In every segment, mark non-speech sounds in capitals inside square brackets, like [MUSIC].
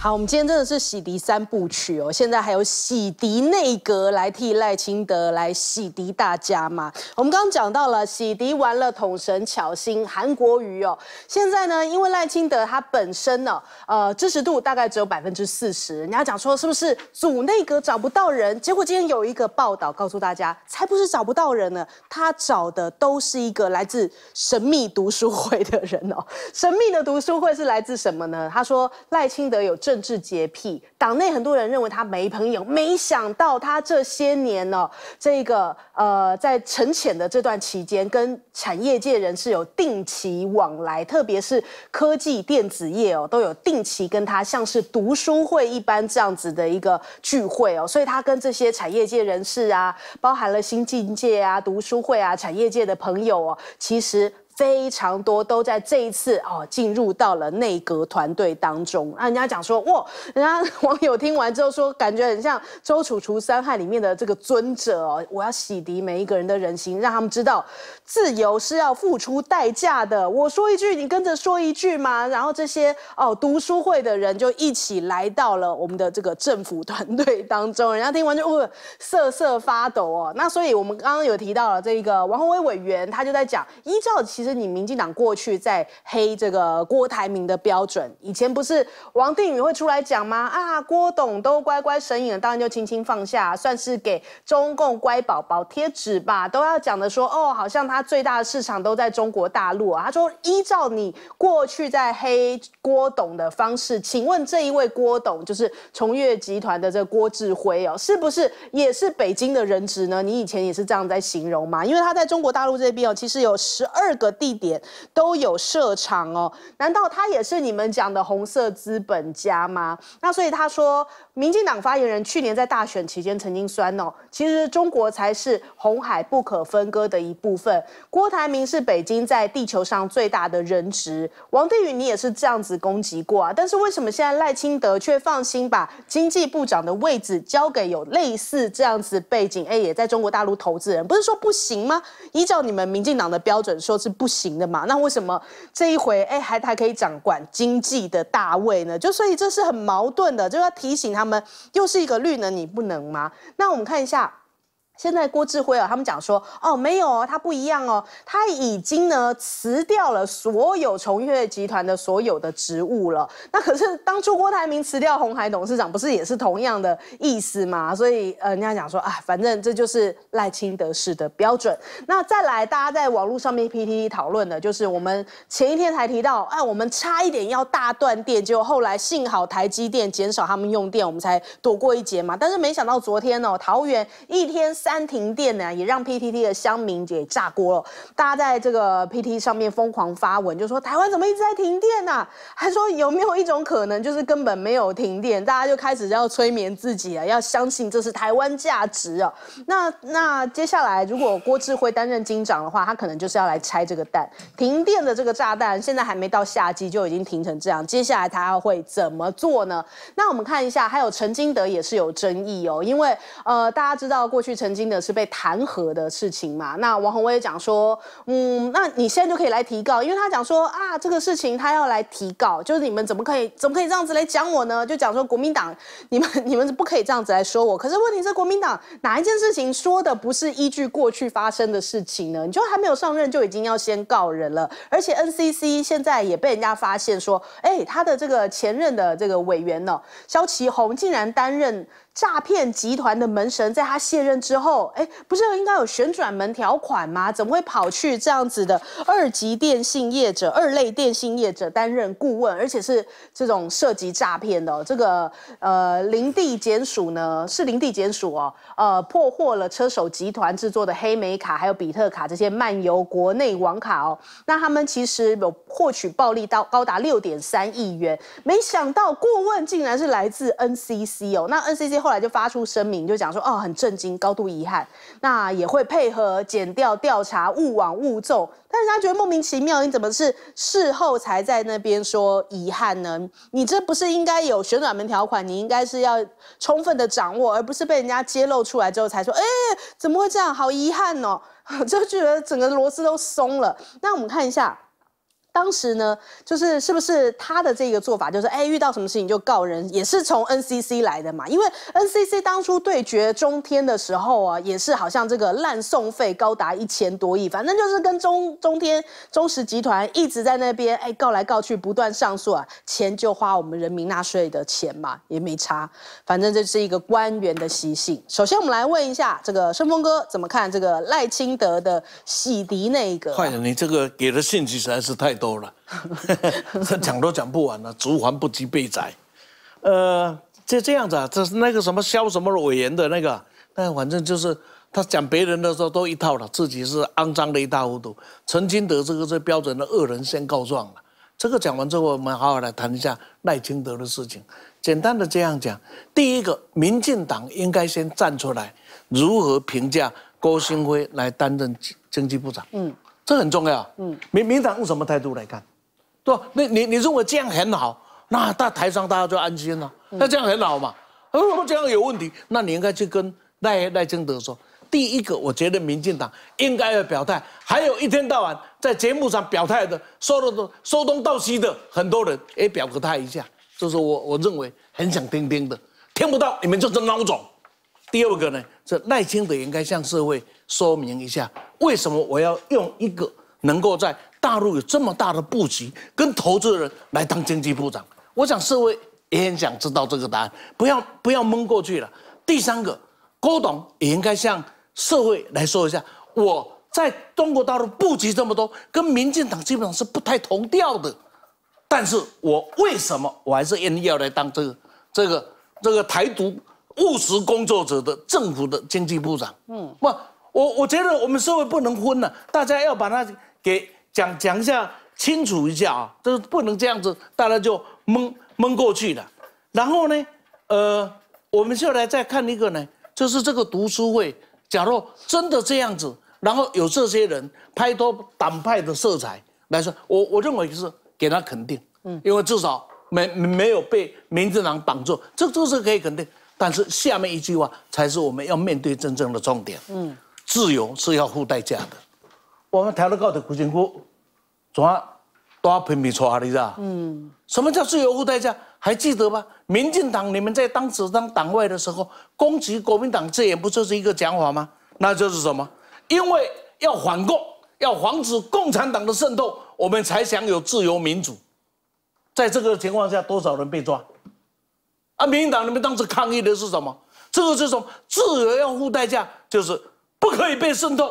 好，我们今天真的是洗涤三部曲哦。现在还有洗涤内阁来替赖清德来洗涤大家嘛？我们刚刚讲到了洗涤完了统神巧心韩国瑜哦。现在呢，因为赖清德他本身呢，呃，支持度大概只有百分之四十。人家讲说是不是组内阁找不到人？结果今天有一个报道告诉大家，才不是找不到人呢，他找的都是一个来自神秘读书会的人哦。神秘的读书会是来自什么呢？他说赖清德有。政治洁癖，党内很多人认为他没朋友。没想到他这些年呢，这个呃，在沉潜的这段期间，跟产业界人士有定期往来，特别是科技电子业哦，都有定期跟他像是读书会一般这样子的一个聚会哦。所以他跟这些产业界人士啊，包含了新境界啊、读书会啊、产业界的朋友哦，其实。非常多都在这一次哦，进入到了内阁团队当中。那人家讲说，哇，人家 [LAUGHS] 网友听完之后说，感觉很像《周楚除三害》里面的这个尊者哦，我要洗涤每一个人的人心，让他们知道自由是要付出代价的。我说一句，你跟着说一句嘛。然后这些哦读书会的人就一起来到了我们的这个政府团队当中，人家听完就哇瑟瑟发抖哦。那所以我们刚刚有提到了这个王宏威委员，他就在讲依照其实。是你民进党过去在黑这个郭台铭的标准，以前不是王定宇会出来讲吗？啊，郭董都乖乖隐了，当然就轻轻放下，算是给中共乖宝宝贴纸吧。都要讲的说，哦，好像他最大的市场都在中国大陆啊。他说，依照你过去在黑郭董的方式，请问这一位郭董，就是崇越集团的这个郭志辉哦，是不是也是北京的人质呢？你以前也是这样在形容吗？因为他在中国大陆这边哦，其实有十二个。地点都有设厂哦，难道他也是你们讲的红色资本家吗？那所以他说，民进党发言人去年在大选期间曾经酸哦，其实中国才是红海不可分割的一部分。郭台铭是北京在地球上最大的人质。王定宇，你也是这样子攻击过啊？但是为什么现在赖清德却放心把经济部长的位置交给有类似这样子背景？哎，也在中国大陆投资人，不是说不行吗？依照你们民进党的标准，说是不。行的嘛？那为什么这一回哎还还可以掌管经济的大卫呢？就所以这是很矛盾的，就要提醒他们，又是一个绿能，你不能吗？那我们看一下。现在郭智辉啊，他们讲说哦，没有哦，他不一样哦，他已经呢辞掉了所有崇越集团的所有的职务了。那可是当初郭台铭辞掉红海董事长，不是也是同样的意思吗？所以呃，人家讲说啊，反正这就是赖清德式的标准。那再来，大家在网络上面 PTT 讨论的，就是我们前一天才提到，哎，我们差一点要大断电，结果后来幸好台积电减少他们用电，我们才躲过一劫嘛。但是没想到昨天哦，桃园一天。三停电呢，也让 PTT 的乡民也炸锅了。大家在这个 PTT 上面疯狂发文，就说台湾怎么一直在停电呢？还说有没有一种可能，就是根本没有停电？大家就开始要催眠自己啊，要相信这是台湾价值啊。那那接下来，如果郭智慧担任警长的话，他可能就是要来拆这个蛋，停电的这个炸弹。现在还没到夏季就已经停成这样，接下来他会怎么做呢？那我们看一下，还有陈金德也是有争议哦，因为呃，大家知道过去陈。真的是被弹劾的事情嘛？那王宏威讲说，嗯，那你现在就可以来提告，因为他讲说啊，这个事情他要来提告，就是你们怎么可以怎么可以这样子来讲我呢？就讲说国民党，你们 [LAUGHS] 你们不可以这样子来说我。可是问题是，国民党哪一件事情说的不是依据过去发生的事情呢？你就还没有上任就已经要先告人了，而且 NCC 现在也被人家发现说，哎，他的这个前任的这个委员呢，肖其宏竟然担任。诈骗集团的门神，在他卸任之后，哎，不是应该有旋转门条款吗？怎么会跑去这样子的二级电信业者、二类电信业者担任顾问，而且是这种涉及诈骗的？这个呃，林地检署呢，是林地检署哦，呃，破获了车手集团制作的黑莓卡、还有比特卡这些漫游国内网卡哦。那他们其实有获取暴利到高达六点三亿元，没想到顾问竟然是来自 NCC 哦，那 NCC 后。后来就发出声明，就讲说哦，很震惊，高度遗憾。那也会配合减调调查，勿往勿纵。但是，他觉得莫名其妙，你怎么是事后才在那边说遗憾呢？你这不是应该有旋转门条款？你应该是要充分的掌握，而不是被人家揭露出来之后才说，哎，怎么会这样？好遗憾哦，[LAUGHS] 就觉得整个螺丝都松了。那我们看一下。当时呢，就是是不是他的这个做法，就是哎，遇到什么事情就告人，也是从 NCC 来的嘛。因为 NCC 当初对决中天的时候啊，也是好像这个滥送费高达一千多亿，反正就是跟中中天中石集团一直在那边哎告来告去，不断上诉啊，钱就花我们人民纳税的钱嘛，也没差。反正这是一个官员的习性。首先，我们来问一下这个顺丰哥怎么看这个赖清德的洗涤那个？坏了，你这个给的信息实在是太多。多了，[LAUGHS] 讲都讲不完了，竹环不及被宰。呃，就这样子，这是那个什么肖什么委员的那个，那反正就是他讲别人的时候都一套了，自己是肮脏的一塌糊涂。陈金德这个是标准的恶人先告状了。这个讲完之后，我们好好来谈一下赖清德的事情。简单的这样讲，第一个，民进党应该先站出来，如何评价郭金辉来担任经济部长？嗯。这很重要，嗯，民民党用什么态度来看，对吧？那你你认为这样很好，那大台上大家就安心了，那这样很好嘛？如果这样有问题，那你应该去跟赖赖清德说。第一个，我觉得民进党应该要表态，还有一天到晚在节目上表态的，说都说东道西的很多人，也表个态一下，就是我我认为很想听听的，听不到你们就是孬种。第二个呢，这赖清德应该向社会。说明一下，为什么我要用一个能够在大陆有这么大的布局跟投资人来当经济部长？我想社会也很想知道这个答案。不要不要蒙过去了。第三个，郭董也应该向社会来说一下，我在中国大陆布局这么多，跟民进党基本上是不太同调的。但是我为什么我还是愿意要来当这个这个这个台独务实工作者的政府的经济部长？嗯，不。我我觉得我们社会不能昏了，大家要把它给讲讲一下，清楚一下啊，就是不能这样子，大家就蒙蒙过去了。然后呢，呃，我们就来再看一个呢，就是这个读书会。假如真的这样子，然后有这些人拍脱党派的色彩来说，我我认为是给他肯定，嗯，因为至少没没有被民进党绑住，这都是可以肯定。但是下面一句话才是我们要面对真正的重点，嗯。自由是要付代价的。我们台独搞的苦经苦，全都要平平抓的嗯，什么叫自由付代价？还记得吗？民进党你们在当时当党外的时候攻击国民党，这也不就是一个讲法吗？那就是什么？因为要反共，要防止共产党的渗透，我们才享有自由民主。在这个情况下，多少人被抓？啊，民进党你们当时抗议的是什么？这个是什么？自由要付代价，就是。不可以被渗透，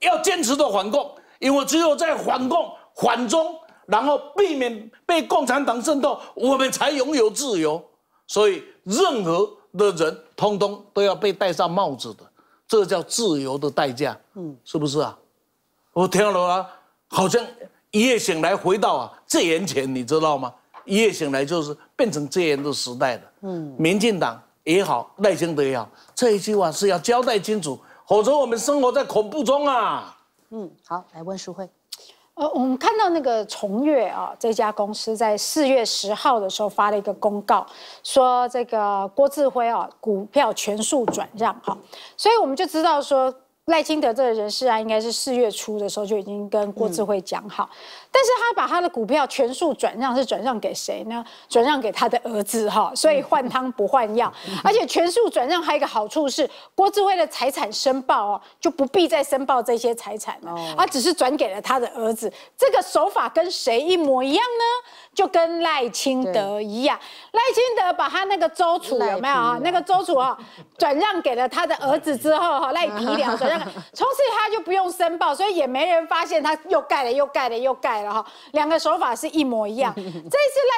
要坚持的反共，因为只有在反共、反中，然后避免被共产党渗透，我们才拥有自由。所以，任何的人通通都要被戴上帽子的，这叫自由的代价。嗯，是不是啊？我听到了啊，好像一夜醒来回到啊戒严前，你知道吗？一夜醒来就是变成戒严的时代了。嗯，民进党也好，赖清德也好，这一句话是要交代清楚。否则我们生活在恐怖中啊！嗯，好，来问淑惠。呃，我们看到那个重越啊，这家公司在四月十号的时候发了一个公告，说这个郭志辉啊，股票全数转让哈，所以我们就知道说。赖清德这个人事案，应该是四月初的时候就已经跟郭智慧讲好，但是他把他的股票全数转让，是转让给谁呢？转让给他的儿子哈，所以换汤不换药。而且全数转让还有一个好处是，郭智慧的财产申报哦，就不必再申报这些财产了，而只是转给了他的儿子。这个手法跟谁一模一样呢？就跟赖清德一样。赖清德把他那个周楚有没有啊？那个周楚啊，转让给了他的儿子之后哈，赖皮良 [LAUGHS] 转让。从此他就不用申报，所以也没人发现他又盖了又盖了又盖了哈。两个手法是一模一样。[LAUGHS] 这次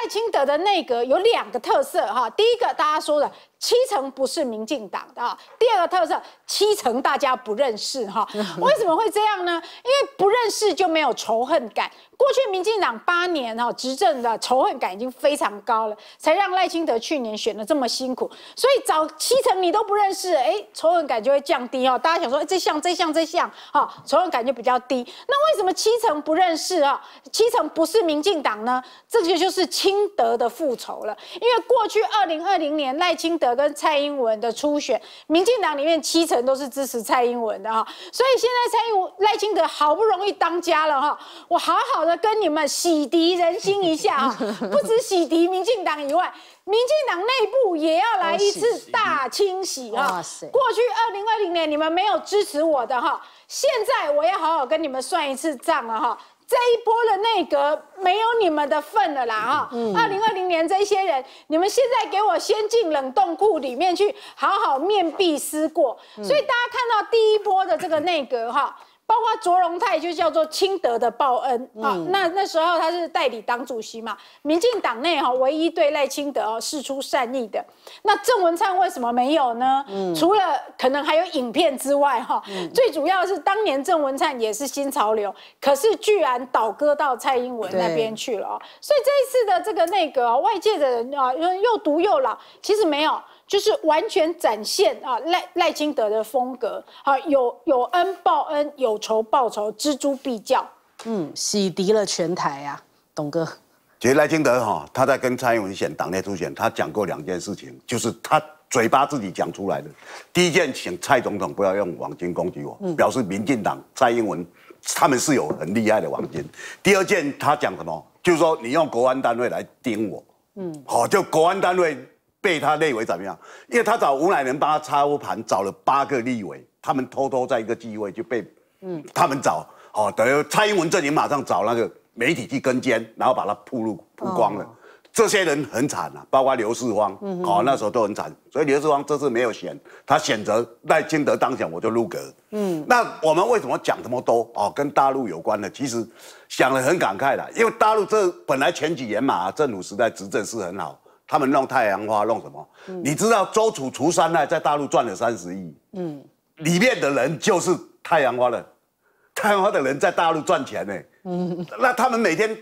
赖清德的内阁有两个特色哈，第一个大家说的。七成不是民进党的，第二个特色，七成大家不认识哈，[LAUGHS] 为什么会这样呢？因为不认识就没有仇恨感。过去民进党八年哈执政的仇恨感已经非常高了，才让赖清德去年选的这么辛苦。所以找七成你都不认识，哎，仇恨感就会降低哦。大家想说，哎，这项这项这项，哈，仇恨感就比较低。那为什么七成不认识啊？七成不是民进党呢？这个就是清德的复仇了。因为过去二零二零年赖清德跟蔡英文的初选，民进党里面七成都是支持蔡英文的哈，所以现在蔡英文赖清德好不容易当家了哈，我好好的跟你们洗涤人心一下哈，[LAUGHS] 不止洗涤民进党以外，民进党内部也要来一次大清洗哈。过去二零二零年你们没有支持我的哈，现在我要好好跟你们算一次账了哈。这一波的内阁没有你们的份了啦！哈，二零二零年这些人，你们现在给我先进冷冻库里面去，好好面壁思过。所以大家看到第一波的这个内阁，哈。包括卓荣泰就叫做清德的报恩啊，那那时候他是代理党主席嘛，民进党内哈唯一对赖清德哦示出善意的，那郑文灿为什么没有呢？嗯，除了可能还有影片之外哈，最主要是当年郑文灿也是新潮流，可是居然倒戈到蔡英文那边去了哦，所以这一次的这个阁、个外界的人啊又又毒又老，其实没有。就是完全展现啊赖赖清德的风格，好有有恩报恩，有仇报仇，蜘蛛必叫，嗯，洗涤了全台啊，董哥，其实赖清德哈，他在跟蔡英文选党内初选，他讲过两件事情，就是他嘴巴自己讲出来的。第一件，请蔡总统不要用网军攻击我，表示民进党蔡英文他们是有很厉害的网军。第二件，他讲什么？就是说你用国安单位来盯我，嗯，好，就国安单位。被他列为怎么样？因为他找无赖人帮他插盘，找了八个立委，他们偷偷在一个机位就被，嗯，他们找哦，等于蔡英文阵营马上找那个媒体去跟监，然后把他铺路铺光了。这些人很惨啊，包括刘世芳，好那时候都很惨，所以刘世芳这次没有选，他选择赖清德当选，我就入阁。嗯，那我们为什么讲这么多哦？跟大陆有关的，其实想得很感慨的，因为大陆这本来前几年嘛，政府时代执政是很好。他们弄太阳花弄什么？你知道周楚除三奈在大陆赚了三十亿，嗯，里面的人就是太阳花的，太阳花的人在大陆赚钱呢。嗯，那他们每天，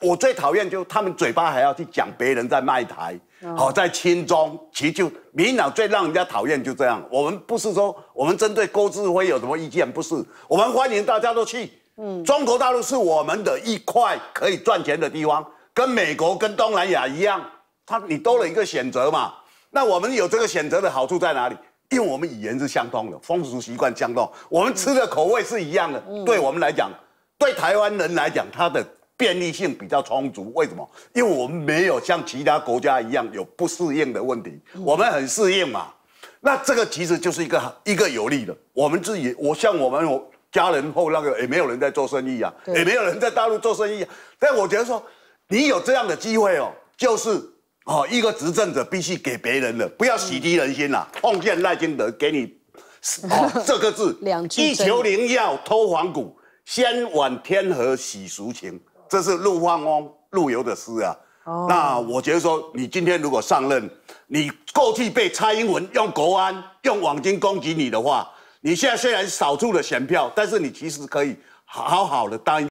我最讨厌就他们嘴巴还要去讲别人在卖台，好在亲中，其实就明了最让人家讨厌就这样。我们不是说我们针对郭志辉有什么意见，不是，我们欢迎大家都去。嗯，中国大陆是我们的一块可以赚钱的地方，跟美国跟东南亚一样。他你多了一个选择嘛？那我们有这个选择的好处在哪里？因为我们语言是相通的，风俗习惯相通，我们吃的口味是一样的。嗯，对我们来讲，对台湾人来讲，它的便利性比较充足。为什么？因为我们没有像其他国家一样有不适应的问题，我们很适应嘛。那这个其实就是一个一个有利的。我们自己，我像我们家人后那个也没有人在做生意啊，也没有人在大陆做生意。但我觉得说，你有这样的机会哦，就是。哦，一个执政者必须给别人了，不要洗涤人心啦。奉献赖清德，给你，哦，[LAUGHS] 这个字，两句，一求灵药偷黄谷，先挽天河洗俗情。这是陆放翁、陆游的诗啊。哦，那我觉得说，你今天如果上任，你过去被蔡英文用国安、用网军攻击你的话，你现在虽然少出了选票，但是你其实可以好好的答应。